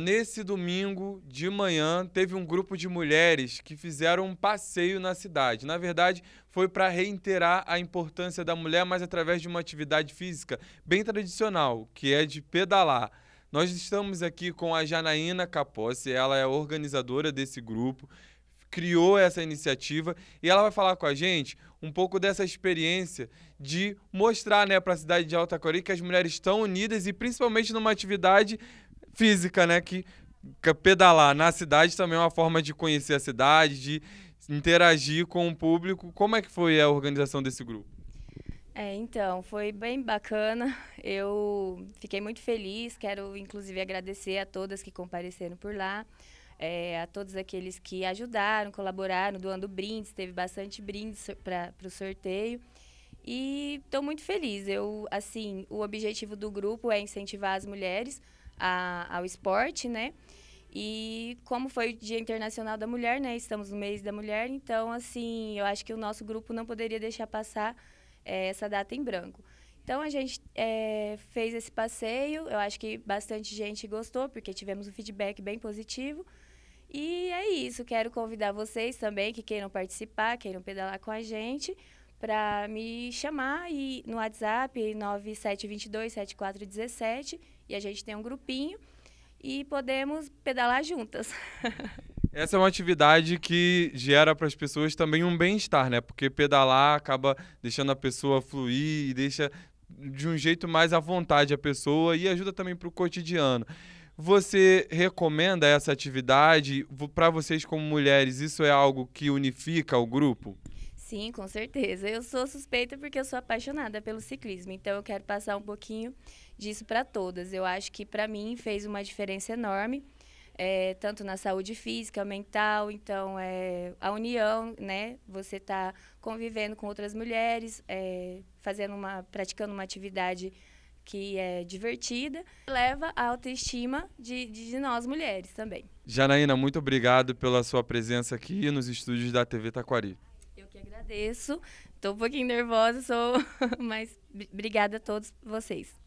Nesse domingo de manhã, teve um grupo de mulheres que fizeram um passeio na cidade. Na verdade, foi para reiterar a importância da mulher, mas através de uma atividade física bem tradicional, que é de pedalar. Nós estamos aqui com a Janaína Capocci, ela é organizadora desse grupo, criou essa iniciativa e ela vai falar com a gente um pouco dessa experiência de mostrar né, para a cidade de Alta Cori que as mulheres estão unidas e principalmente numa atividade física, né? Que, que pedalar na cidade também é uma forma de conhecer a cidade, de interagir com o público. Como é que foi a organização desse grupo? É, então, foi bem bacana. Eu fiquei muito feliz. Quero, inclusive, agradecer a todas que compareceram por lá, é, a todos aqueles que ajudaram, colaboraram, doando brindes. Teve bastante brindes para o sorteio. E estou muito feliz. Eu, assim, o objetivo do grupo é incentivar as mulheres a, ao esporte, né? E como foi o Dia Internacional da Mulher, né? Estamos no mês da mulher, então, assim, eu acho que o nosso grupo não poderia deixar passar é, essa data em branco. Então, a gente é, fez esse passeio, eu acho que bastante gente gostou, porque tivemos um feedback bem positivo. E é isso, quero convidar vocês também que queiram participar, queiram pedalar com a gente, para me chamar e no WhatsApp 97227417 e a gente tem um grupinho e podemos pedalar juntas. Essa é uma atividade que gera para as pessoas também um bem-estar, né? Porque pedalar acaba deixando a pessoa fluir e deixa de um jeito mais à vontade a pessoa e ajuda também para o cotidiano. Você recomenda essa atividade para vocês como mulheres? Isso é algo que unifica o grupo? Sim, com certeza. Eu sou suspeita porque eu sou apaixonada pelo ciclismo, então eu quero passar um pouquinho disso para todas. Eu acho que para mim fez uma diferença enorme. É, tanto na saúde física, mental, então é, a união, né? Você está convivendo com outras mulheres, é, fazendo uma, praticando uma atividade que é divertida, leva a autoestima de, de, nós mulheres também. Janaína, muito obrigado pela sua presença aqui nos estúdios da TV Taquari agradeço. Estou um pouquinho nervosa, sou, mas obrigada a todos vocês.